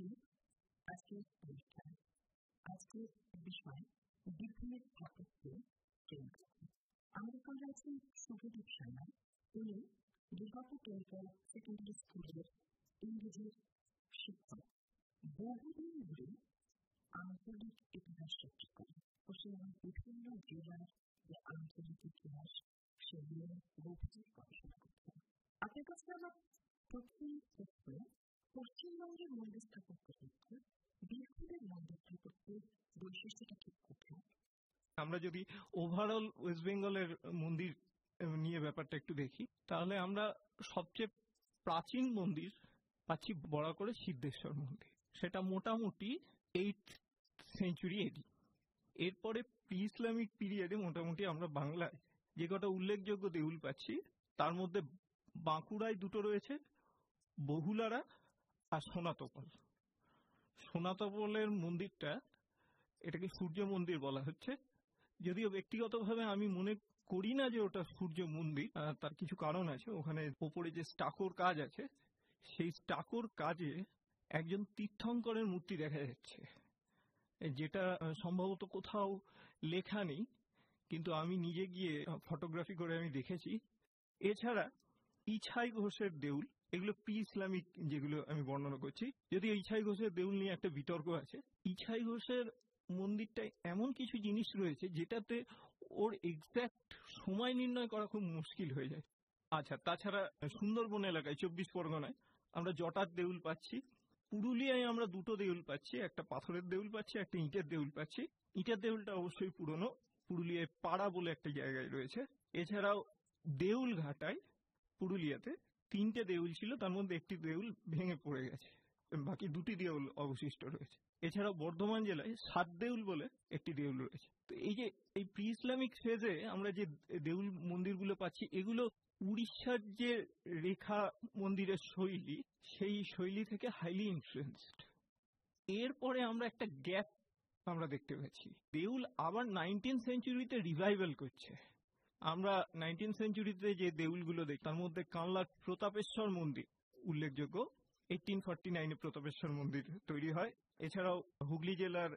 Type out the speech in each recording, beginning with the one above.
Aktiv, aktiv durchgehen. Aktiv beschreibt die Business Practice Gegenstände. American Jackson Sufi Dictionary উনি বিগত কেন্দ্র secondary স্কুলের ইংরেজির শিক্ষক বহুদিন ধরে আঞ্চলিক ইতিহাস চর্চা করেন পশ্চিমবঙ্গের বিভিন্ন জেলার যে আঞ্চলিক ইতিহাস সেগুলো গভীর গবেষণা করছেন আপনার কাছে আমার প্রথম প্রশ্ন পশ্চিমবঙ্গের মন্দির স্থাপত্য ক্ষেত্রে বীরভূমের মন্দির স্থাপত্যের বৈশিষ্ট্যটা ঠিক কোথায় আমরা যদি ওভারঅল ওয়েস্ট বেঙ্গলের মন্দির নিয়ে ব্যাপারটা একটু দেখি তাহলে আমরা সবচেয়ে প্রাচীন মন্দির পাচ্ছি বড় করে সিদ্ধেশ্বর মন্দির সেটা মোটামুটি এইট সেঞ্চুরি এডি এরপরে প্রি ইসলামিক পিরিয়ডে মোটামুটি আমরা বাংলায় যে কটা উল্লেখযোগ্য দেউল পাচ্ছি তার মধ্যে বাঁকুড়ায় দুটো রয়েছে বহুলারা আর সোনাতপল সোনাতপলের মন্দিরটা এটাকে সূর্য মন্দির বলা হচ্ছে যদিও ব্যক্তিগতভাবে আমি মনে করি না যে ওটা সূর্য মন্দির তার কিছু কারণ আছে ওখানে ওপরে যে স্টাকোর কাজ আছে সেই স্টাকোর কাজে একজন তীর্থঙ্করের মূর্তি দেখা যাচ্ছে যেটা সম্ভবত কোথাও লেখা নেই কিন্তু আমি নিজে গিয়ে ফটোগ্রাফি করে আমি দেখেছি এছাড়া ইছাই ঘোষের দেউল এগুলো প্রি ইসলামিক যেগুলো আমি বর্ণনা করছি যদি ইছাই ঘোষের দেউল নিয়ে একটা বিতর্ক আছে ইছাই ঘোষের মন্দিরটায় এমন কিছু জিনিস রয়েছে যেটাতে ওর এক্স্যাক্ট সময় নির্ণয় করা খুব মুশকিল হয়ে যায় আচ্ছা তাছাড়া সুন্দরবন এলাকায় চব্বিশ পরগনায় আমরা জটার দেউল পাচ্ছি পুরুলিয়ায় আমরা দুটো দেউল পাচ্ছি একটা পাথরের দেউল পাচ্ছি একটা ইটের দেউল পাচ্ছি ইটের দেউলটা অবশ্যই পুরনো পুরুলিয়ায় পাড়া বলে একটা জায়গায় রয়েছে এছাড়াও দেউল ঘাটায় পুরুলিয়াতে তিনটে দেউল ছিল তার মধ্যে একটি দেউল ভেঙে পড়ে গেছে বাকি দুটি দেউল অবশিষ্ট রয়েছে এছাড়াও বর্ধমান জেলায় সাত দেউল বলে একটি দেউল রয়েছে তো এই যে এই প্রি ইসলামিক ফেজে আমরা যে দেউল মন্দিরগুলো পাচ্ছি এগুলো উড়িষ্যার যে রেখা মন্দিরের শৈলী সেই শৈলী থেকে হাইলি ইনফ্লুয়েন্সড এরপরে আমরা একটা গ্যাপ আমরা দেখতে পাচ্ছি দেউল আবার নাইনটিন সেঞ্চুরিতে রিভাইভাল করছে আমরা নাইনটিন সেঞ্চুরিতে যে দেউলগুলো দেখি তার মধ্যে কানলার প্রতাপেশ্বর মন্দির উল্লেখযোগ্য এইটিন ফর্টি নাইনে প্রতাপেশ্বর মন্দির তৈরি হয় এছাড়াও হুগলি জেলার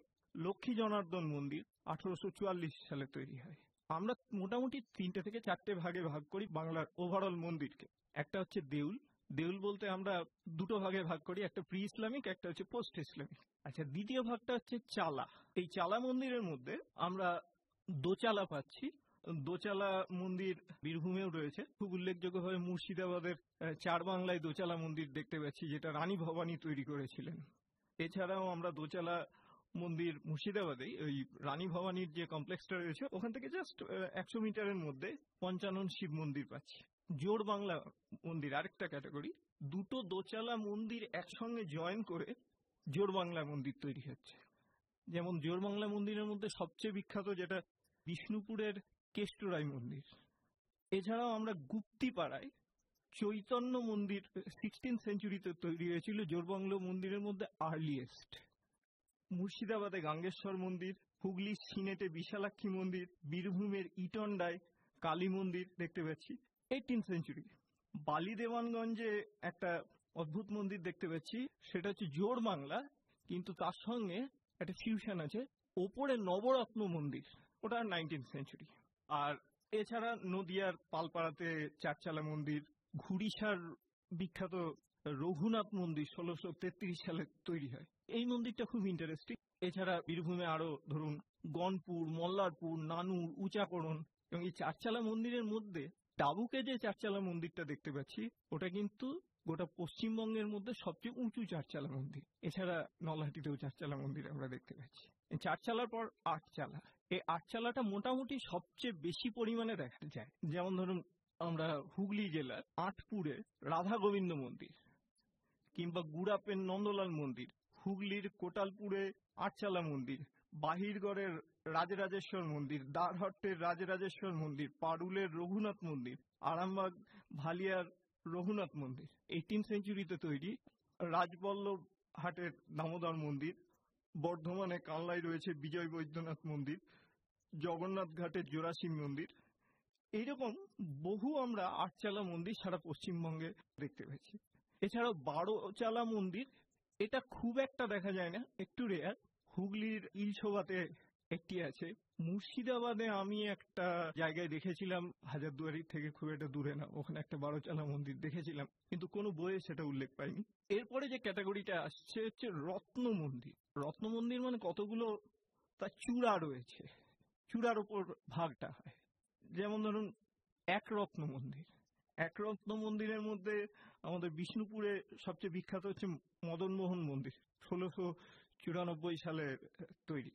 লক্ষ্মী জনার্দন মন্দির আঠারোশো চুয়াল্লিশ সালে তৈরি হয় আমরা মোটামুটি তিনটে থেকে চারটে ভাগে ভাগ করি বাংলার ওভারঅল মন্দিরকে একটা হচ্ছে দেউল দেউল বলতে আমরা দুটো ভাগে ভাগ করি একটা প্রি ইসলামিক একটা হচ্ছে পোস্ট ইসলামিক আচ্ছা দ্বিতীয় ভাগটা হচ্ছে চালা এই চালা মন্দিরের মধ্যে আমরা দোচালা পাচ্ছি দোচালা মন্দির বীরভূমেও রয়েছে খুব উল্লেখযোগ্যভাবে মুর্শিদাবাদের চার বাংলায় দোচালা মন্দির দেখতে পাচ্ছি যেটা রানী ভবানী তৈরি করেছিলেন এছাড়াও আমরা দোচালা মন্দির মুর্শিদাবাদে ওই রানী ভবানীর যে কমপ্লেক্সটা রয়েছে ওখান থেকে জাস্ট একশো মিটারের মধ্যে পঞ্চানন শিব মন্দির পাচ্ছি জোর বাংলা মন্দির আরেকটা ক্যাটাগরি দুটো দোচালা মন্দির একসঙ্গে জয়েন করে জোর বাংলা মন্দির তৈরি হচ্ছে যেমন জোর বাংলা মন্দিরের মধ্যে সবচেয়ে বিখ্যাত যেটা বিষ্ণুপুরের কেষ্টরাই মন্দির এছাড়াও আমরা গুপ্তিপাড়ায় চৈতন্য মন্দির সিক্সটিন সেঞ্চুরিতে তৈরি হয়েছিল জোরবাংলো মন্দিরের মধ্যে আর্লিয়েস্ট মুর্শিদাবাদে গাঙ্গেশ্বর মন্দির হুগলির সিনেটে বিশালাক্ষী মন্দির বীরভূমের ইটন্ডায় কালী মন্দির দেখতে পাচ্ছি এইটিন সেঞ্চুরি বালি দেওয়ানগঞ্জে একটা অদ্ভুত মন্দির দেখতে পাচ্ছি সেটা হচ্ছে জোর বাংলা কিন্তু তার সঙ্গে একটা ফিউশন আছে ওপরে নবরত্ন মন্দির ওটা নাইনটিন সেঞ্চুরি আর এছাড়া নদিয়ার পালপাড়াতে চারচালা মন্দির ঘুড়িসার বিখ্যাত রঘুনাথ মন্দির ষোলোশো তেত্রিশ সালে তৈরি হয় এই মন্দিরটা খুব ইন্টারেস্টিং এছাড়া বীরভূমে আরো ধরুন গনপুর মল্লারপুর নানুর উঁচাকরণ এবং এই চারচালা মন্দিরের মধ্যে টাবুকে যে চারচালা মন্দিরটা দেখতে পাচ্ছি ওটা কিন্তু গোটা পশ্চিমবঙ্গের মধ্যে সবচেয়ে উঁচু চারচালা মন্দির এছাড়া নলহাটিতেও চারচালা মন্দির আমরা দেখতে পাচ্ছি চারচালার পর আটচালা এই আটচালাটা মোটামুটি সবচেয়ে বেশি পরিমাণে দেখা যায় যেমন ধরুন আমরা হুগলি জেলার আটপুরে রাধা গোবিন্দ মন্দির কিংবা গুড়াপের নন্দলাল মন্দির হুগলির কোটালপুরে আটচালা মন্দির বাহিরগড়ের রাজরাজেশ্বর মন্দির দারহট্টের রাজরাজেশ্বর মন্দির পারুলের রঘুনাথ মন্দির আরামবাগ ভালিয়ার রঘুনাথ মন্দির এইটিন সেঞ্চুরিতে তৈরি রাজবল্লভ হাটের দামোদর মন্দির বর্ধমানে কানলায় রয়েছে বিজয় বৈদ্যনাথ মন্দির জগন্নাথ ঘাটের জোড়াশিব মন্দির এইরকম বহু আমরা আটচালা মন্দির সারা পশ্চিমবঙ্গে দেখতে পেয়েছি এছাড়াও বারো চালা মন্দির এটা খুব একটা দেখা যায় না একটু রেয়ার হুগলির ইলশোভাতে একটি আছে মুর্শিদাবাদে আমি একটা জায়গায় দেখেছিলাম হাজারদুয়ারি থেকে খুব একটা দূরে না ওখানে একটা বারোচালা মন্দির দেখেছিলাম কিন্তু কোনো বইয়ে সেটা উল্লেখ পাইনি এরপরে যে ক্যাটাগরিটা আসছে হচ্ছে রত্ন মন্দির রত্ন মন্দির মানে কতগুলো তার চূড়া রয়েছে চূড়ার ওপর ভাগটা হয় যেমন ধরুন এক রত্ন মন্দির এক রত্ন মন্দিরের মধ্যে আমাদের বিষ্ণুপুরে সবচেয়ে বিখ্যাত হচ্ছে মদনমোহন মন্দির ষোলোশো চুরানব্বই সালে তৈরি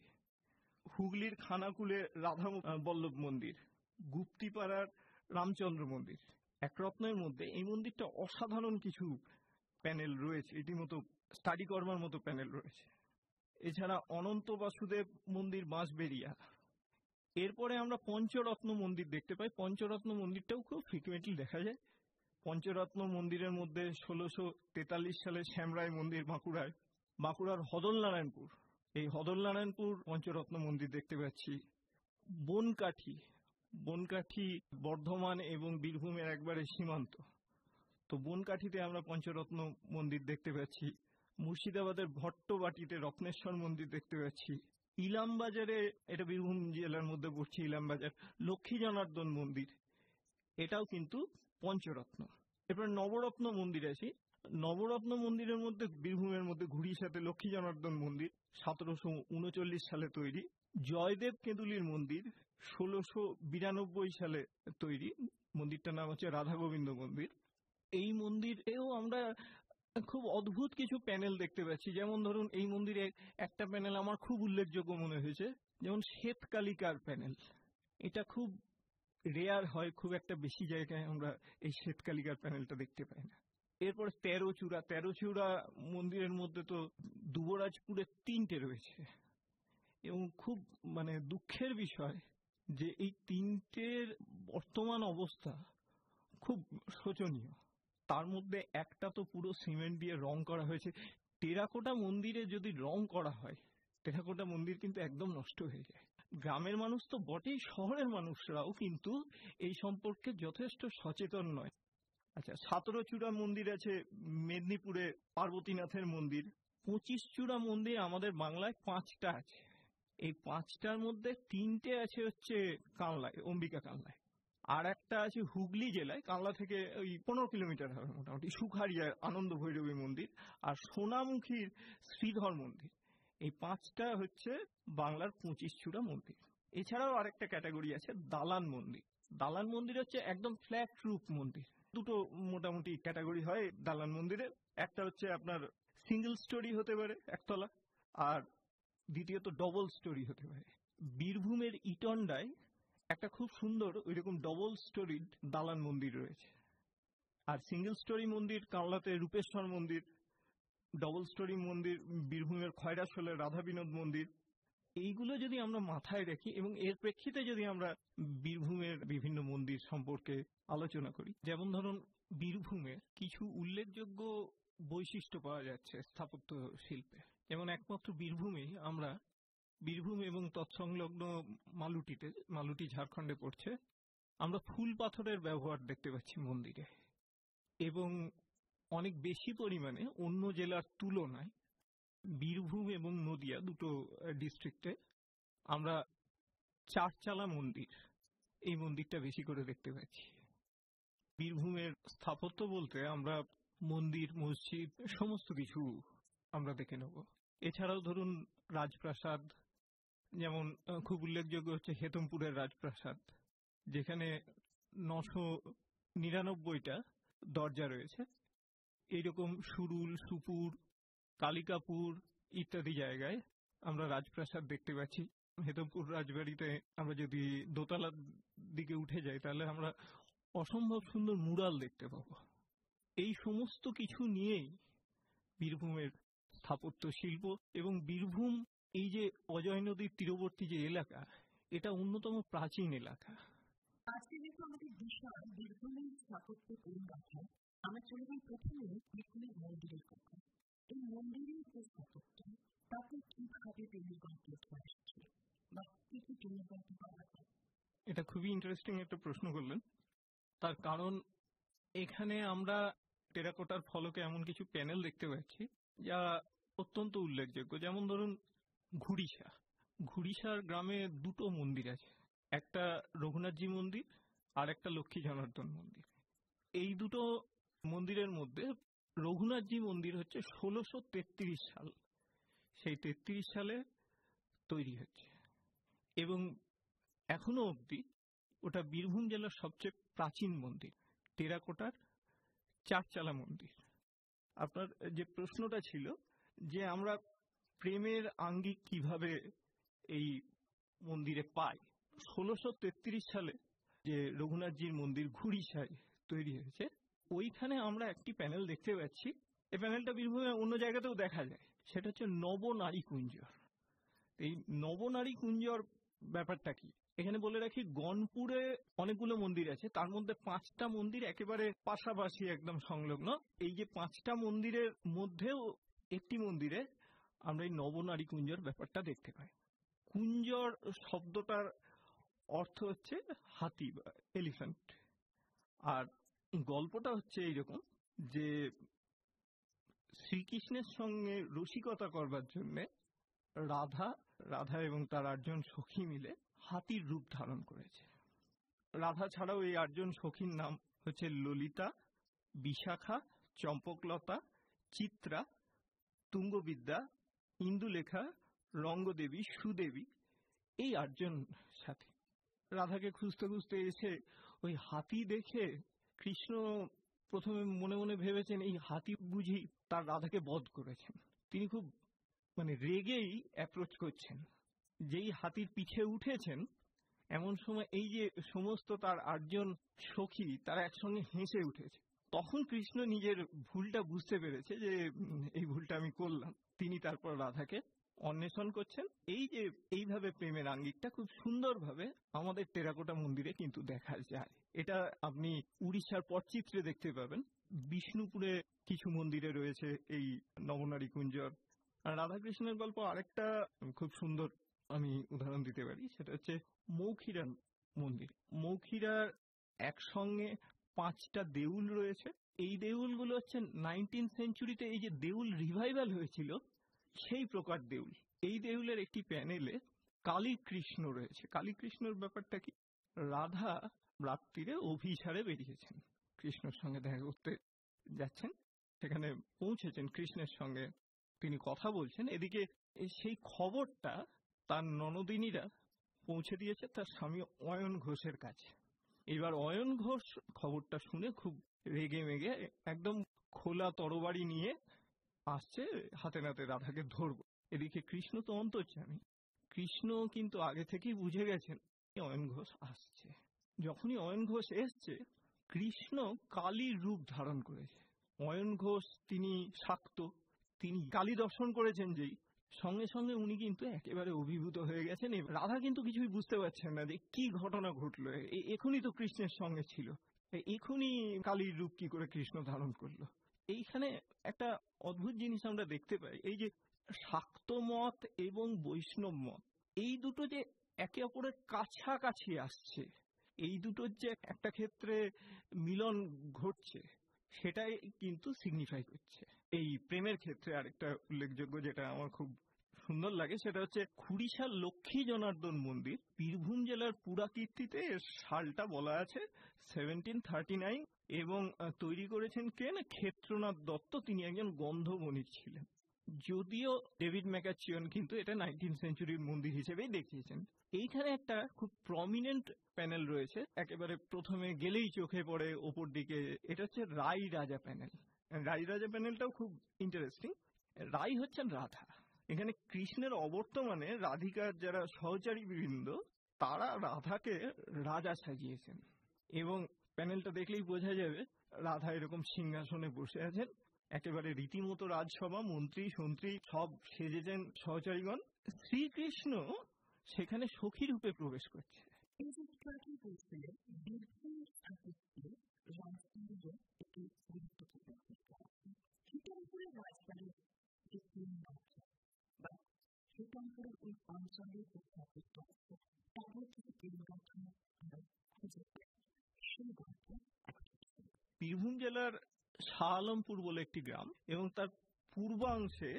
হুগলির খানাকুলে রাধা বল্লভ মন্দির গুপ্তিপাড়ার রামচন্দ্র মন্দির একরত্নের মধ্যে এই মন্দিরটা অসাধারণ কিছু প্যানেল রয়েছে রীতিমতো স্টাডি করবার মতো প্যানেল রয়েছে এছাড়া অনন্ত বাসুদেব মন্দির বাঁশবেরিয়া এরপরে আমরা পঞ্চরত্ন মন্দির দেখতে পাই পঞ্চরত্ন মন্দিরটাও খুব ফ্রিকুয়েন্টলি দেখা যায় পঞ্চরত্ন মন্দিরের মধ্যে ষোলোশো তেতাল্লিশ সালে শ্যামরায় মন্দির বাঁকুড়ায় বাঁকুড়ার হদল নারায়ণপুর এই হদলনারায়ণপুর পঞ্চরত্ন মন্দির দেখতে পাচ্ছি বনকাঠি বনকাঠি বর্ধমান এবং বীরভূমের একবারে সীমান্ত তো বনকাঠিতে আমরা পঞ্চরত্ন মন্দির দেখতে পাচ্ছি মুর্শিদাবাদের ভট্টবাটিতে রত্নেশ্বর মন্দির দেখতে পাচ্ছি ইলামবাজারে এটা বীরভূম জেলার মধ্যে পড়ছে ইলামবাজার লক্ষ্মী জনার্দন মন্দির এটাও কিন্তু পঞ্চরত্ন এরপর নবরত্ন মন্দির আছে নবরত্ন মন্দিরের মধ্যে বীরভূমের মধ্যে ঘুড়ির সাথে লক্ষ্মী জনার্দন মন্দির সতেরোশো উনচল্লিশ সালে তৈরি জয়দেব কেঁদুলির মন্দির ষোলোশো বিরানব্বই সালে তৈরি মন্দিরটার নাম হচ্ছে রাধা গোবিন্দ মন্দির এই মন্দিরেও আমরা খুব অদ্ভুত কিছু প্যানেল দেখতে পাচ্ছি যেমন ধরুন এই মন্দিরে একটা প্যানেল আমার খুব উল্লেখযোগ্য মনে হয়েছে যেমন শ্বেতকালিকার প্যানেল এটা খুব রেয়ার হয় খুব একটা বেশি জায়গায় আমরা এই শ্বেতকালিকার প্যানেলটা দেখতে পাই না এরপরে তেরোচূড়া তেরোচূড়া মন্দিরের মধ্যে তো দুবরাজপুরে তিনটে রয়েছে এবং খুব মানে দুঃখের বিষয় যে এই তিনটের বর্তমান অবস্থা খুব শোচনীয় তার মধ্যে একটা তো পুরো সিমেন্ট দিয়ে রং করা হয়েছে টেরাকোটা মন্দিরে যদি রং করা হয় টেরাকোটা মন্দির কিন্তু একদম নষ্ট হয়ে যায় গ্রামের মানুষ তো বটেই শহরের মানুষরাও কিন্তু এই সম্পর্কে যথেষ্ট সচেতন নয় আচ্ছা সতেরো চূড়া মন্দির আছে মেদিনীপুরে পার্বতীনাথের মন্দির পঁচিশ চূড়া মন্দির আমাদের বাংলায় পাঁচটা আছে এই পাঁচটার মধ্যে তিনটে আছে হচ্ছে কানলায় অম্বিকা কানলায় আর একটা আছে হুগলি জেলায় কানলা থেকে ওই পনেরো কিলোমিটার হবে মোটামুটি সুখারিয়ার আনন্দ ভৈরবী মন্দির আর সোনামুখীর শ্রীধর মন্দির এই পাঁচটা হচ্ছে বাংলার পঁচিশ চূড়া মন্দির এছাড়াও আরেকটা ক্যাটাগরি আছে দালান মন্দির দালান মন্দির হচ্ছে একদম ফ্ল্যাট রূপ মন্দির দুটো মোটামুটি ক্যাটাগরি হয় দালান মন্দিরে একটা হচ্ছে আপনার সিঙ্গেল স্টোরি হতে পারে একতলা আর দ্বিতীয়ত ডবল স্টোরি হতে পারে বীরভূমের ইটন্ডায় একটা খুব সুন্দর ওই রকম ডবল স্টোরি দালান মন্দির রয়েছে আর সিঙ্গেল স্টোরি মন্দির কামলাতে রূপেশ্বর মন্দির ডবল স্টোরি মন্দির বীরভূমের রাধা বিনোদ মন্দির এইগুলো যদি আমরা মাথায় রাখি এবং এর প্রেক্ষিতে যদি আমরা বীরভূমের বিভিন্ন মন্দির সম্পর্কে আলোচনা করি যেমন ধরুন বীরভূমে কিছু উল্লেখযোগ্য বৈশিষ্ট্য পাওয়া যাচ্ছে স্থাপত্য শিল্পে যেমন একমাত্র বীরভূমেই আমরা বীরভূম এবং তৎসংলগ্ন মালুটিতে মালুটি ঝাড়খণ্ডে পড়ছে আমরা ফুল পাথরের ব্যবহার দেখতে পাচ্ছি মন্দিরে এবং অনেক বেশি পরিমাণে অন্য জেলার তুলনায় বীরভূম এবং নদিয়া দুটো ডিস্ট্রিক্টে আমরা চারচালা মন্দির এই মন্দিরটা বেশি করে দেখতে পাচ্ছি বীরভূমের স্থাপত্য বলতে আমরা মন্দির মসজিদ সমস্ত কিছু আমরা দেখে নেব এছাড়াও ধরুন রাজপ্রাসাদ যেমন খুব উল্লেখযোগ্য হচ্ছে হেতমপুরের রাজপ্রাসাদ যেখানে নশো নিরানব্বইটা দরজা রয়েছে এইরকম সুরুল সুপুর কালিকাপুর ইত্যাদি জায়গায় আমরা রাজপ্রাসাদ দেখতে পাচ্ছি হেতমপুর রাজবাড়িতে আমরা যদি দোতলার দিকে উঠে যাই তাহলে আমরা অসম্ভব সুন্দর মুরাল দেখতে পাবো এই সমস্ত কিছু নিয়েই বীরভূমের স্থাপত্য শিল্প এবং বীরভূম এই যে অজয় নদীর তীরবর্তী যে এলাকা এটা অন্যতম প্রাচীন এলাকা আমাদের বিষয় বীরভূমের স্থাপত্য আমরা চলে যাই প্রথমে বীরভূমের মন্দিরের কথা যে স্থাপত্য তাকে কিভাবে বিনিয়োগ করতে বা কিছু বিনিয়োগ এটা খুবই ইন্টারেস্টিং একটা প্রশ্ন করলেন তার কারণ এখানে আমরা টেরাকোটার ফলকে এমন কিছু প্যানেল দেখতে পাচ্ছি যা অত্যন্ত উল্লেখযোগ্য যেমন ধরুন ঘুড়িষা ঘুড়িষার গ্রামে দুটো মন্দির আছে একটা রঘুনাথজি মন্দির আর একটা লক্ষ্মী জনার্দন মন্দির এই দুটো মন্দিরের মধ্যে রঘুনাথজি মন্দির হচ্ছে ষোলোশো তেত্রিশ সাল সেই তেত্রিশ সালে তৈরি হচ্ছে এবং এখনো অবধি ওটা বীরভূম জেলার সবচেয়ে প্রাচীন মন্দির টেরাকোটার চারচালা মন্দির আপনার যে প্রশ্নটা ছিল যে আমরা প্রেমের আঙ্গিক কিভাবে এই মন্দিরে পাই ষোলোশো সালে যে রঘুনাথজির মন্দির ঘুড়িসায় তৈরি হয়েছে ওইখানে আমরা একটি প্যানেল দেখতে পাচ্ছি এই প্যানেলটা বীরভূমে অন্য জায়গাতেও দেখা যায় সেটা হচ্ছে নবনারী কুঞ্জর এই নবনারী কুঞ্জর ব্যাপারটা কি এখানে বলে রাখি গনপুরে অনেকগুলো মন্দির আছে তার মধ্যে পাঁচটা মন্দির একেবারে পাশাপাশি একদম সংলগ্ন এই যে পাঁচটা মন্দিরের মধ্যেও একটি মন্দিরে আমরা এই নবনারী কুঞ্জর ব্যাপারটা দেখতে পাই কুঞ্জর শব্দটার অর্থ হচ্ছে হাতি বা এলিফ্যান্ট আর গল্পটা হচ্ছে এইরকম যে শ্রীকৃষ্ণের সঙ্গে রসিকতা করবার জন্যে রাধা রাধা এবং তার আটজন সখী মিলে হাতির রূপ ধারণ করেছে রাধা ছাড়াও এই আটজন সখীর নাম হচ্ছে ললিতা বিশাখা চম্পকলতা চিত্রা তুঙ্গবিদ্যা ইন্দুলেখা রঙ্গদেবী সুদেবী এই আটজন সাথে রাধাকে খুঁজতে খুঁজতে এসে ওই হাতি দেখে কৃষ্ণ প্রথমে মনে মনে ভেবেছেন এই হাতি বুঝি তার রাধাকে বধ করেছেন তিনি খুব মানে রেগেই অ্যাপ্রোচ করছেন যেই হাতির পিঠে উঠেছেন এমন সময় এই যে সমস্ত তার আটজন সখী তারা একসঙ্গে হেসে উঠেছে তখন কৃষ্ণ নিজের ভুলটা বুঝতে পেরেছে যে এই ভুলটা আমি করলাম তিনি তারপর রাধাকে অন্বেষণ করছেন এই যে এইভাবে প্রেমের আঙ্গিকটা খুব সুন্দরভাবে আমাদের টেরাকোটা মন্দিরে কিন্তু দেখা যায় এটা আপনি উড়িষ্যার পর চিত্রে দেখতে পাবেন বিষ্ণুপুরে কিছু মন্দিরে রয়েছে এই নবনারী কুঞ্জর আর রাধাকৃষ্ণের গল্প আরেকটা খুব সুন্দর আমি উদাহরণ দিতে পারি সেটা হচ্ছে মৌখিরান মন্দির মৌখিরার একসঙ্গে পাঁচটা দেউল রয়েছে এই দেউলগুলো হচ্ছে নাইনটিন সেঞ্চুরিতে এই যে দেউল রিভাইভাল হয়েছিল সেই প্রকার দেউল এই দেউলের একটি প্যানেলে কালী কৃষ্ণ রয়েছে কালী কৃষ্ণর ব্যাপারটা কি রাধা রাত্রিরে অভিসারে বেরিয়েছেন কৃষ্ণর সঙ্গে দেখা করতে যাচ্ছেন সেখানে পৌঁছেছেন কৃষ্ণের সঙ্গে তিনি কথা বলছেন এদিকে সেই খবরটা তার ননদিনীরা পৌঁছে দিয়েছে তার স্বামী অয়ন ঘোষের কাছে এবার অয়ন ঘোষ খবরটা শুনে খুব রেগে মেগে একদম খোলা তরবারি নিয়ে আসছে হাতে নাতে রাধাকে ধরব এদিকে কৃষ্ণ তো অন্তর্যামী কৃষ্ণ কিন্তু আগে থেকেই বুঝে গেছেন অয়ন ঘোষ আসছে যখনই অয়ন ঘোষ এসছে কৃষ্ণ কালীর রূপ ধারণ করেছে অয়ন ঘোষ তিনি শাক্ত তিনি কালী দর্শন করেছেন যেই সঙ্গে সঙ্গে উনি কিন্তু একেবারে অভিভূত হয়ে গেছেন রাধা কিন্তু কিছুই বুঝতে পারছেন না যে কি ঘটনা ঘটলো এখনই তো কৃষ্ণের সঙ্গে ছিল এখনই কালীর রূপ কি করে কৃষ্ণ ধারণ করলো এইখানে একটা অদ্ভুত জিনিস আমরা দেখতে পাই এই যে শাক্ত মত এবং বৈষ্ণব মত এই দুটো যে একে অপরের কাছাকাছি আসছে এই দুটোর যে একটা ক্ষেত্রে মিলন ঘটছে সেটাই কিন্তু সিগনিফাই করছে এই প্রেমের ক্ষেত্রে আরেকটা উল্লেখযোগ্য যেটা আমার খুব সুন্দর লাগে সেটা হচ্ছে খুড়িশাল লক্ষ্মী জনার্দন মন্দির বীরভূম জেলার পুরাকীর্তিতে কীর্তিতে সালটা বলা আছে সেভেন্টিন থার্টি নাইন এবং তৈরি করেছেন কেন ক্ষেত্রনাথ দত্ত তিনি একজন গন্ধবণিক ছিলেন যদিও ডেভিড ম্যাকাচিয়ন কিন্তু এটা নাইনটিন সেঞ্চুরির মন্দির হিসেবেই দেখিয়েছেন এইখানে একটা খুব প্রমিনেন্ট প্যানেল রয়েছে একেবারে প্রথমে গেলেই চোখে পড়ে ওপর দিকে এটা হচ্ছে রাই রাজা প্যানেল রাই রাজা প্যানেলটাও খুব ইন্টারেস্টিং রাই হচ্ছেন রাধা এখানে কৃষ্ণের অবর্তমানে রাধিকার যারা সহচারী বৃন্দ তারা রাধাকে রাজা সাজিয়েছেন এবং প্যানেলটা দেখলেই বোঝা যাবে রাধা এরকম সিংহাসনে বসে আছেন একেবারে রীতিমতো রাজসভা মন্ত্রী সন্ত্রী সব সেজেছেন সহচারীগণ শ্রীকৃষ্ণ সেখানে সখী রূপে প্রবেশ করছে বীরভূম জেলার শাহালমপুর বলে একটি গ্রাম এবং তার পূর্বাংশে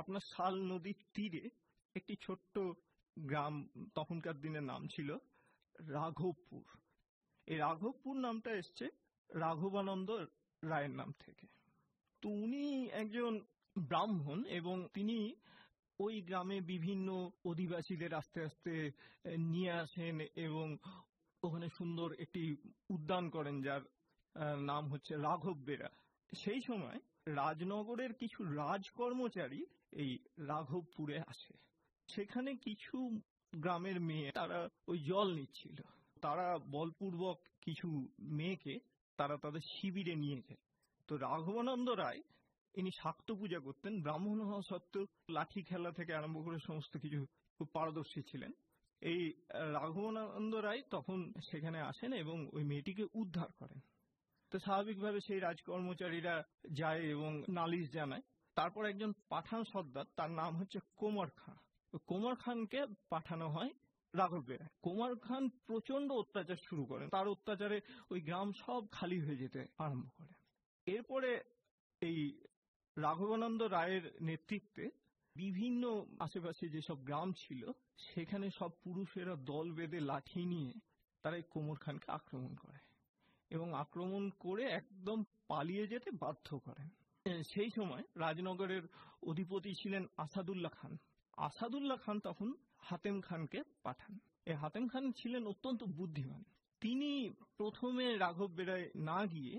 আপনার শাল নদীর তীরে একটি ছোট্ট গ্রাম তখনকার দিনের নাম ছিল রাঘবপুর এই রাঘবপুর নামটা এসছে রাঘবানন্দ রায়ের নাম থেকে তো উনি একজন ব্রাহ্মণ এবং তিনি ওই গ্রামে বিভিন্ন অধিবাসীদের আস্তে আস্তে নিয়ে আসেন এবং ওখানে সুন্দর একটি উদ্যান করেন যার নাম হচ্ছে রাঘব বেরা সেই সময় রাজনগরের কিছু রাজ কর্মচারী এই রাঘবপুরে আসে সেখানে কিছু গ্রামের মেয়ে তারা ওই জল নিচ্ছিল তারা বলপূর্বক কিছু মেয়েকে তারা তাদের শিবিরে নিয়ে যায় তো রাঘবানন্দ রায় ইনি শাক্ত পূজা করতেন ব্রাহ্মণ হওয়া সত্ত্বেও লাঠি খেলা থেকে আরম্ভ করে সমস্ত কিছু খুব পারদর্শী ছিলেন এই রাঘবানন্দ রায় তখন সেখানে আসেন এবং ওই মেয়েটিকে উদ্ধার করেন তো স্বাভাবিকভাবে সেই রাজকর্মচারীরা যায় এবং নালিশ জানায় তারপর একজন পাঠান সর্দার তার নাম হচ্ছে কোমর খান কোমর খানকে পাঠানো হয় রাঘব বেরা কোমর খান প্রচন্ড অত্যাচার শুরু করেন তার অত্যাচারে ওই গ্রাম সব খালি হয়ে যেতে আরম্ভ করে এরপরে এই রাঘবানন্দ রায়ের নেতৃত্বে বিভিন্ন আশেপাশে যেসব গ্রাম ছিল সেখানে সব পুরুষেরা দল বেঁধে লাঠি নিয়ে তারা এই কোমর খানকে আক্রমণ করে এবং আক্রমণ করে একদম পালিয়ে যেতে বাধ্য করেন সেই সময় রাজনগরের অধিপতি ছিলেন আসাদুল্লাহ খান আসাদুল্লাহ খান তখন হাতেম খানকে পাঠান এ হাতেম খান ছিলেন অত্যন্ত বুদ্ধিমান তিনি প্রথমে রাঘব বেড়ায় না গিয়ে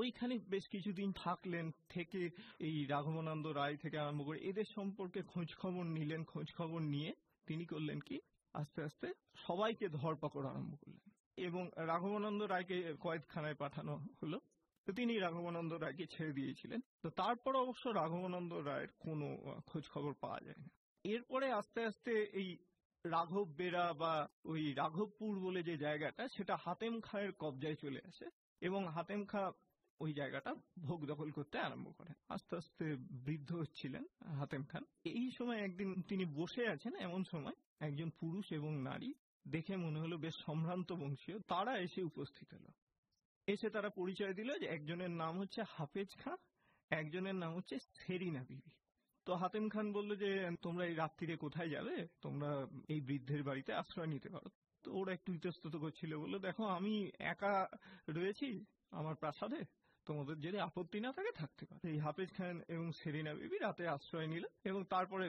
ওইখানে বেশ কিছুদিন থাকলেন থেকে এই রাঘবানন্দ রায় থেকে আরম্ভ করে এদের সম্পর্কে খোঁজ খবর নিলেন খোঁজ খবর নিয়ে তিনি করলেন কি আস্তে আস্তে সবাইকে ধরপাকড় আরম্ভ করলেন এবং রাঘবানন্দ রায়কে কয়েদখানায় পাঠানো হলো তো তিনি রাঘবানন্দ রায়কে ছেড়ে দিয়েছিলেন তো তারপর অবশ্য রাঘবানন্দ রায়ের কোনো খোঁজ খবর পাওয়া যায় না এরপরে আস্তে আস্তে এই রাঘব বেড়া বা ওই রাঘবপুর বলে যে জায়গাটা সেটা হাতেম খাঁয়ের কবজায় চলে আসে এবং হাতেম খা ওই জায়গাটা ভোগ দখল করতে আরম্ভ করে আস্তে আস্তে বৃদ্ধ হচ্ছিলেন হাতেম খান এই সময় একদিন তিনি বসে আছেন এমন সময় একজন পুরুষ এবং নারী দেখে মনে হলো বেশ সম্ভ্রান্ত বংশীয় তারা এসে উপস্থিত হলো এসে তারা পরিচয় দিল যে একজনের নাম হচ্ছে হাফেজ খান একজনের নাম হচ্ছে সেরিনা বিবি তো হাতেম খান বলল যে তোমরা এই রাত্রিরে কোথায় যাবে তোমরা এই বৃদ্ধের বাড়িতে আশ্রয় নিতে পারো তো ওরা একটু ইতস্তত করছিল বললো দেখো আমি একা রয়েছি আমার প্রাসাদে তোমাদের যদি আপত্তি না থাকে থাকতে পারে এই হাফেজ খান এবং সেরিনা বিবি রাতে আশ্রয় নিল এবং তারপরে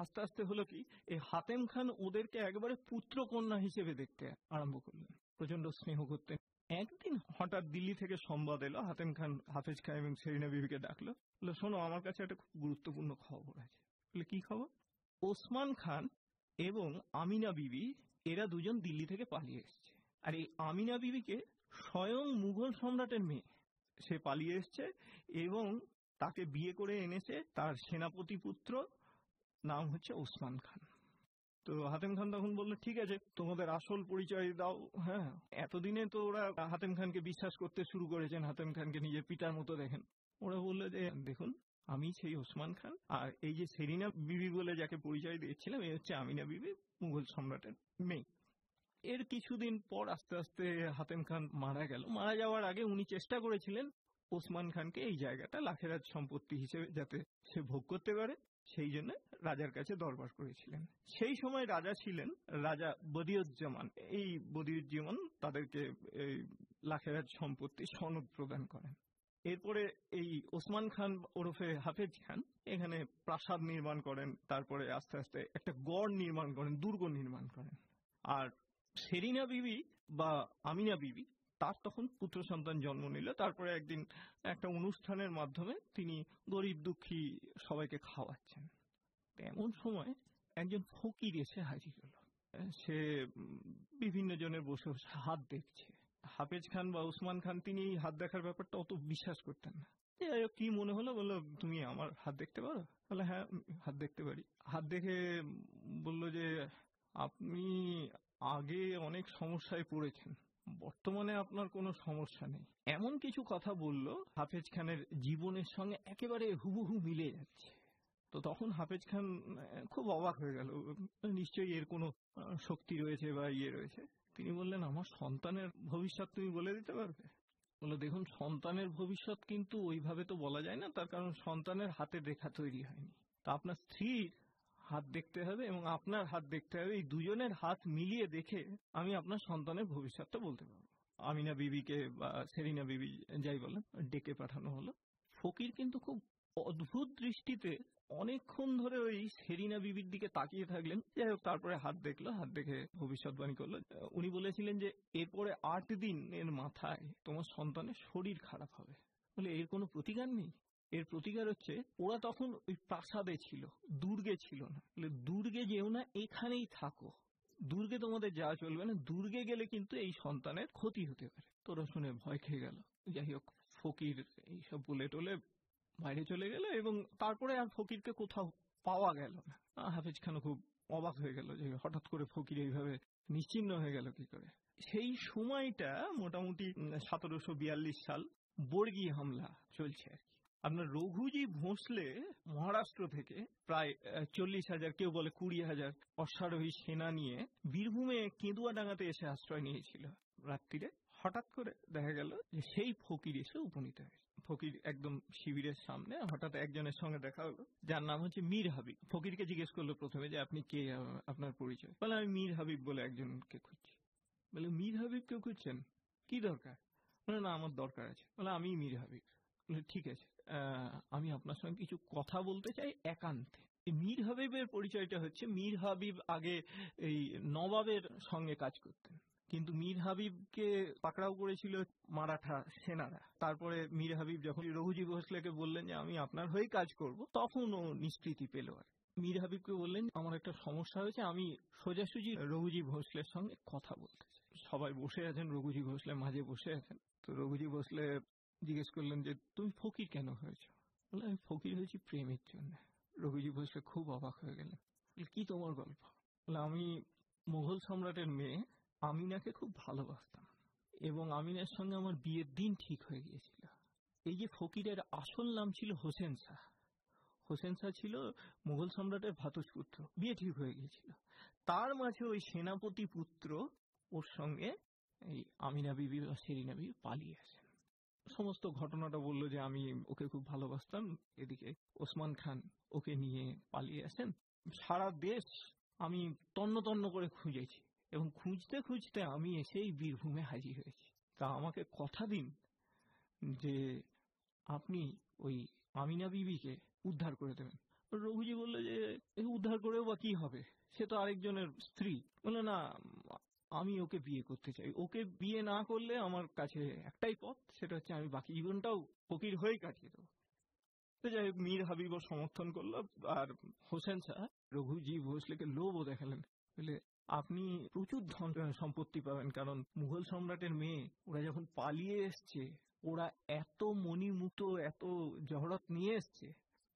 আস্তে আস্তে হলো কি এই হাতেম খান ওদেরকে একবারে পুত্র কন্যা হিসেবে দেখতে আরম্ভ করলেন প্রচন্ড স্নেহ করতেন একদিন হঠাৎ দিল্লি থেকে সংবাদ এলো হাতেম খান হাফেজ খান এবং সেরিনা বিবিকে ডাকলো বলে শোনো আমার কাছে একটা খুব গুরুত্বপূর্ণ খবর আছে বলে কি খবর ওসমান খান এবং আমিনা বিবি এরা দুজন দিল্লি থেকে পালিয়ে এসছে আর এই আমিনা বিবিকে স্বয়ং মুঘল সম্রাটের মেয়ে সে পালিয়ে এসছে এবং তাকে বিয়ে করে এনেছে তার সেনাপতি পুত্র নাম হচ্ছে ওসমান খান তো হাতেম খান তখন বললো ঠিক আছে তোমাদের আসল পরিচয় দাও হ্যাঁ এতদিনে তো ওরা হাতেম খানকে বিশ্বাস করতে শুরু করেছেন হাতেম খানকে নিজের পিতার মতো দেখেন ওরা বললো যে দেখুন আমি সেই ওসমান খান আর এই যে সেরিনা বিবি বলে যাকে পরিচয় দিয়েছিলাম এই হচ্ছে আমিনা বিবি মুঘল সম্রাটের মেয়ে এর কিছুদিন পর আস্তে আস্তে হাতেম খান মারা গেল মারা যাওয়ার আগে উনি চেষ্টা করেছিলেন ওসমান খানকে এই জায়গাটা লাখেরাজ সম্পত্তি হিসেবে যাতে সে ভোগ করতে পারে সেই জন্য রাজার কাছে দরবার করেছিলেন সেই সময় রাজা ছিলেন রাজা বদিউজ্জামান এই বদিউজ্জামান তাদেরকে এই লাখেরাজ সম্পত্তি সনদ প্রদান করেন এরপরে এই ওসমান খান ওরফে হাফেজ খান এখানে প্রাসাদ নির্মাণ করেন তারপরে আস্তে আস্তে একটা গড় নির্মাণ করেন দুর্গ নির্মাণ করেন আর সেরিনা বিবি বা আমিনা বিবি তার তখন পুত্র সন্তান জন্ম নিল তারপরে একদিন একটা অনুষ্ঠানের মাধ্যমে তিনি গরিব দুঃখী সবাইকে খাওয়াচ্ছেন এমন সময় একজন ফকির এসে হাজির হলো সে বিভিন্ন জনের বসে হাত দেখছে হাফেজ খান বা উসমান খান তিনি এই হাত দেখার ব্যাপারটা অত বিশ্বাস করতেন না কি মনে হলো বললো তুমি আমার হাত দেখতে পারো বলে হ্যাঁ হাত দেখতে পারি হাত দেখে বলল যে আপনি আগে অনেক সমস্যায় পড়েছেন বর্তমানে আপনার কোনো সমস্যা নেই এমন কিছু কথা বলল হাফেজ খানের জীবনের সঙ্গে একেবারে হুবহু মিলে যাচ্ছে তো তখন হাফেজ খান খুব অবাক হয়ে গেল নিশ্চয়ই এর কোনো শক্তি রয়েছে বা ইয়ে রয়েছে তিনি বললেন আমার সন্তানের ভবিষ্যৎ তুমি বলে দিতে পারবে বললো দেখুন সন্তানের ভবিষ্যৎ কিন্তু ওইভাবে তো বলা যায় না তার কারণ সন্তানের হাতে দেখা তৈরি হয়নি তা আপনার স্ত্রীর হাত দেখতে হবে এবং আপনার হাত দেখতে হবে এই দুজনের হাত মিলিয়ে দেখে আমি আপনার সন্তানের ভবিষ্যৎটা বলতে পারবো আমিনা বিবিকে বা সেরিনা বিবি যাই বলেন ডেকে পাঠানো হলো ফকির কিন্তু খুব অদ্ভুত দৃষ্টিতে অনেকক্ষণ ধরে ওই সেরিনা বিবির দিকে তাকিয়ে থাকলেন যাই হোক তারপরে হাত দেখলো হাত দেখে ভবিষ্যৎবাণী করলো উনি বলেছিলেন যে এরপরে আট দিন এর মাথায় তোমার সন্তানের শরীর খারাপ হবে বলে এর কোনো প্রতিকার নেই এর প্রতিকার হচ্ছে ওরা তখন ওই প্রাসাদে ছিল দুর্গে ছিল না দুর্গে যেও না এখানেই থাকো দুর্গে তোমাদের যাওয়া চলবে না দুর্গে গেলে কিন্তু এই সন্তানের ক্ষতি হতে পারে তোরা শুনে ভয় খেয়ে গেল যাই হোক ফকির এইসব বলে টোলে বাইরে চলে গেল এবং তারপরে আর ফকিরকে কোথাও পাওয়া গেল না হাফিজ খান খুব অবাক হয়ে গেল যে হঠাৎ করে ফকির এইভাবে নিশ্চিন্ন হয়ে গেল কি করে সেই সময়টা মোটামুটি সতেরোশো বিয়াল্লিশ সাল বর্গী হামলা চলছে আর কি আপনার রঘুজি ভোঁসলে মহারাষ্ট্র থেকে প্রায় চল্লিশ হাজার কেউ বলে কুড়ি হাজার অশ্বারোহী সেনা নিয়ে বীরভূমে কেঁদুয়াডাঙ্গাতে এসে আশ্রয় নিয়েছিল রাত্রিরে হঠাৎ করে দেখা গেল যে সেই ফকির এসে উপনীত হয়েছে ফকির একদম শিবিরের সামনে হঠাৎ একজনের সঙ্গে দেখা হলো যার নাম হচ্ছে মীর হাবিব ফকিরকে জিজ্ঞেস করলো প্রথমে যে আপনি কে আপনার পরিচয় বলে আমি মীর হাবিব বলে একজনকে খুঁজছি বলে মীর হাবিব কেউ খুঁজছেন কি দরকার বলে না আমার দরকার আছে বলে আমি মীর হাবিব ঠিক আছে আমি আপনার সঙ্গে কিছু কথা বলতে চাই একান্তে মীর হাবিবের পরিচয়টা হচ্ছে মীর হাবিব আগে এই নবাবের সঙ্গে কাজ করতেন কিন্তু মীর হাবিবকে পাকড়াও করেছিল মারাঠা সেনারা তারপরে মীর হাবিব যখন রঘুজি ভোসলেকে বললেন যে আমি আপনার হয়ে কাজ করব তখন ও নিষ্কৃতি পেল আর মীর হাবিবকে বললেন আমার একটা সমস্যা হয়েছে আমি সোজাসুজি রঘুজি ভোসলের সঙ্গে কথা বলতে চাই সবাই বসে আছেন রঘুজি ভোসলে মাঝে বসে আছেন তো রঘুজি ভোসলে জিজ্ঞেস করলেন যে তুমি ফকির কেন হয়েছ বলে আমি ফকির হয়েছি প্রেমের জন্য রবিজি বসে খুব অবাক হয়ে গেলেন কি তোমার গল্প বলে আমি মুঘল সম্রাটের মেয়ে আমিনাকে খুব ভালোবাসতাম এবং আমিনার সঙ্গে আমার বিয়ের দিন ঠিক হয়ে গিয়েছিল এই যে ফকিরের আসল নাম ছিল হোসেন শাহ হোসেন শাহ ছিল মুঘল সম্রাটের ভাতুষপুত্র বিয়ে ঠিক হয়ে গিয়েছিল তার মাঝে ওই সেনাপতি পুত্র ওর সঙ্গে এই আমিনা বিবি বা সেরিনা বিবি পালিয়ে আসে সমস্ত ঘটনাটা বলল যে আমি ওকে খুব ভালোবাসতাম এদিকে ওসমান খান ওকে নিয়ে পালিয়ে আসেন সারা দেশ আমি তন্ন তন্ন করে খুঁজেছি এবং খুঁজতে খুঁজতে আমি এসেই বীরভূমে হাজির হয়েছি তা আমাকে কথা দিন যে আপনি ওই আমিনা বিবিকে উদ্ধার করে দেবেন রঘুজি বললো যে উদ্ধার করেও বা কি হবে সে তো আরেকজনের স্ত্রী বললো না আমি ওকে বিয়ে করতে চাই ওকে বিয়ে না করলে আমার কাছে একটাই পথ সেটা হচ্ছে আমি বাকি জীবনটাও ফকির হয়ে কাটিয়ে দেবো তো যাই হোক মীর হাবিব সমর্থন করলো আর হোসেন শাহ রঘুজি ভোসলেকে লোভও দেখালেন বলে আপনি প্রচুর ধন সম্পত্তি পাবেন কারণ মুঘল সম্রাটের মেয়ে ওরা যখন পালিয়ে এসছে ওরা এত মণিমুক্ত এত জহরত নিয়ে এসছে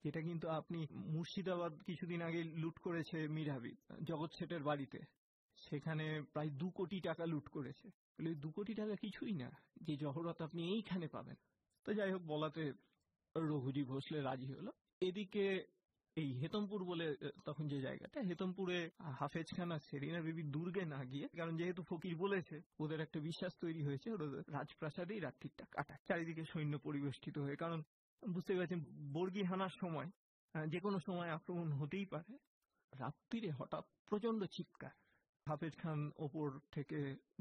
যেটা কিন্তু আপনি মুর্শিদাবাদ কিছুদিন আগে লুট করেছে মীর হাবিব জগৎ শেঠের বাড়িতে সেখানে প্রায় দু কোটি টাকা লুট করেছে দু কোটি টাকা কিছুই না যে জহরত আপনি এইখানে পাবেন তো যাই হোক বলাতে রঘুজি ভোসলে রাজি হলো এদিকে এই হেতমপুর বলে তখন যে জায়গাটা হেতমপুরে হাফেজ খান আর সেরিনা বিবি দুর্গে না গিয়ে কারণ যেহেতু ফকির বলেছে ওদের একটা বিশ্বাস তৈরি হয়েছে রাজপ্রাসাদেই রাত্রিটা কাটা চারিদিকে সৈন্য পরিবেষ্টিত হয়ে কারণ বুঝতে পেরেছেন বর্গি হানার সময় যে কোনো সময় আক্রমণ হতেই পারে রাত্রিরে হঠাৎ প্রচন্ড চিৎকার হাফেজ খান ওপর থেকে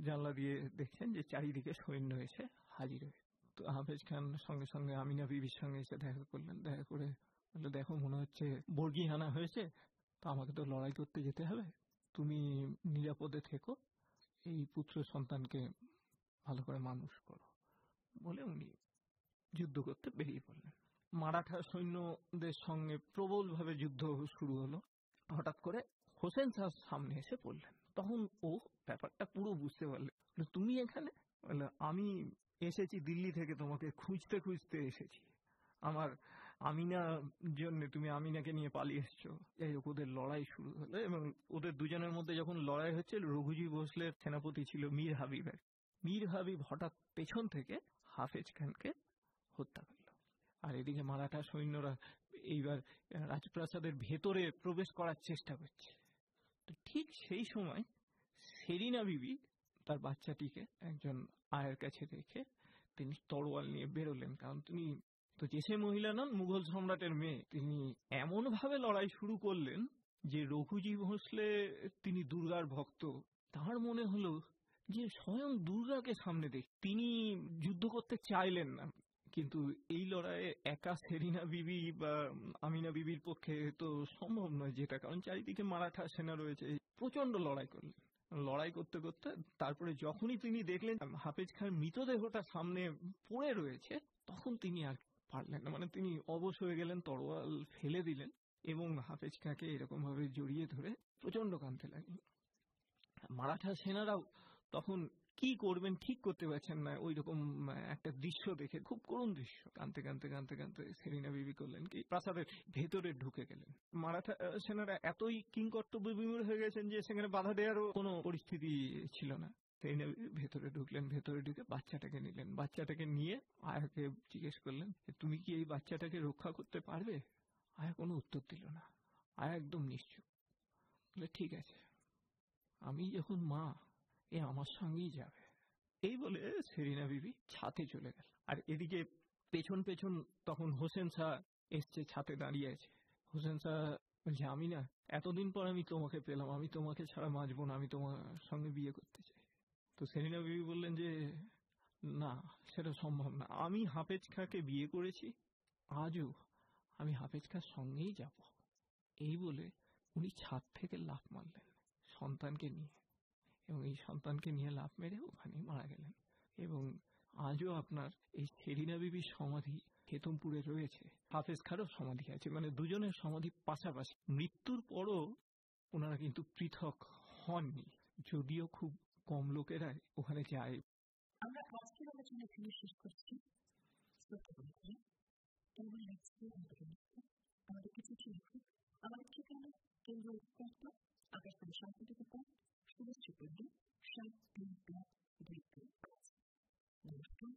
জানলা দিয়ে দেখছেন যে চারিদিকে সৈন্য এসে হাজির হয়েছে তো হাফেজ খান সঙ্গে সঙ্গে আমিনা বিবির সঙ্গে এসে দেখা করলেন দেখা করে বললো দেখো মনে হচ্ছে বর্গি হানা হয়েছে তো আমাকে তো লড়াই করতে যেতে হবে তুমি নিরাপদে থেকো এই পুত্র সন্তানকে ভালো করে মানুষ করো বলে উনি যুদ্ধ করতে বেরিয়ে পড়লেন মারাঠা সৈন্যদের সঙ্গে প্রবলভাবে যুদ্ধ শুরু হলো হঠাৎ করে হোসেন সাহ সামনে এসে পড়লেন তখন ও ব্যাপারটা পুরো বুঝতে পারলে তুমি এখানে আমি এসেছি দিল্লি থেকে তোমাকে খুঁজতে খুঁজতে এসেছি আমার আমিনা জন্য তুমি আমিনাকে নিয়ে পালিয়ে এসছো যাই হোক ওদের লড়াই শুরু হলো এবং ওদের দুজনের মধ্যে যখন লড়াই হচ্ছে রঘুজি ভোসলের সেনাপতি ছিল মীর হাবিবের মীর হাবিব হঠাৎ পেছন থেকে হাফেজ খানকে হত্যা করলো আর এদিকে মারাঠা সৈন্যরা এইবার রাজপ্রাসাদের ভেতরে প্রবেশ করার চেষ্টা করছে ঠিক সেই সময় সেরিনা বিবি তার বাচ্চাটিকে একজন আয়ের কাছে রেখে তিনি তরোয়াল নিয়ে বেরোলেন কারণ তিনি তো যে সে মহিলা নন মুঘল সম্রাটের মেয়ে তিনি এমন ভাবে লড়াই শুরু করলেন যে রঘুজি ভোসলে তিনি দুর্গার ভক্ত তার মনে হলো যে স্বয়ং দুর্গাকে সামনে দেখ তিনি যুদ্ধ করতে চাইলেন না কিন্তু এই লড়াইয়ে একা সেরিনা বিবি বা আমিনা বিবির পক্ষে তো সম্ভব নয় যেটা কারণ চারিদিকে মারাঠা সেনা রয়েছে প্রচন্ড লড়াই করলেন লড়াই করতে করতে তারপরে যখনই তিনি দেখলেন হাফেজ খান মৃতদেহটা সামনে পড়ে রয়েছে তখন তিনি আর পারলেন না মানে তিনি অবশ হয়ে গেলেন তরোয়াল ফেলে দিলেন এবং হাফেজ খাঁকে এরকম ভাবে জড়িয়ে ধরে প্রচন্ড কাঁদতে লাগলেন মারাঠা সেনারাও তখন কি করবেন ঠিক করতে পারছেন না ওই রকম একটা দৃশ্য দেখে খুব করুণ দৃশ্য কানতে কানতে কানতে কানতে সেরিনা বিবি করলেন কি প্রাসাদের ভেতরে ঢুকে গেলেন মারাঠা সেনারা এতই কিংকর্তব্য বিমূল হয়ে গেছেন যে সেখানে বাধা দেওয়ারও কোনো পরিস্থিতি ছিল না ট্রেনে ভেতরে ঢুকলেন ভেতরে ঢুকে বাচ্চাটাকে নিলেন বাচ্চাটাকে নিয়ে আয়াকে জিজ্ঞেস করলেন তুমি কি এই বাচ্চাটাকে রক্ষা করতে পারবে আয়া কোনো উত্তর দিল না আয়া একদম নিশ্চুপ ঠিক আছে আমি যখন মা এ আমার সঙ্গেই যাবে এই বলে সেরিনা বিবি ছাতে চলে গেল আর এদিকে পেছন পেছন তখন হোসেন শাহ এসছে ছাতে দাঁড়িয়ে আছে হোসেন শাহ বলছে আমি না এতদিন পর আমি তোমাকে পেলাম আমি তোমাকে ছাড়া বাঁচবো না আমি তোমার সঙ্গে বিয়ে করতে চাই তো সেরিনা বিবি বললেন যে না সেটা সম্ভব না আমি হাফেজ খাকে বিয়ে করেছি আজও আমি হাফেজ খার সঙ্গেই যাব এই বলে উনি ছাদ থেকে লাফ মারলেন সন্তানকে নিয়ে এবং এই সন্তানকে নিয়ে লাভ মেরে ওখানেই মারা গেলেন এবং আজও আপনার এই সেরিনা বিবির সমাধি কেতমপুরে রয়েছে হাফেজ খারও সমাধি আছে মানে দুজনের সমাধি পাশাপাশি মৃত্যুর পরও ওনারা কিন্তু পৃথক হননি যদিও খুব কম লোকেরা ওখানে যায় আমরা আমাদের কিছু আমাদের ঠিকানা কেন্দ্র আকাশবাণী Если вы чего-то, шанс для вас, для вас. Но что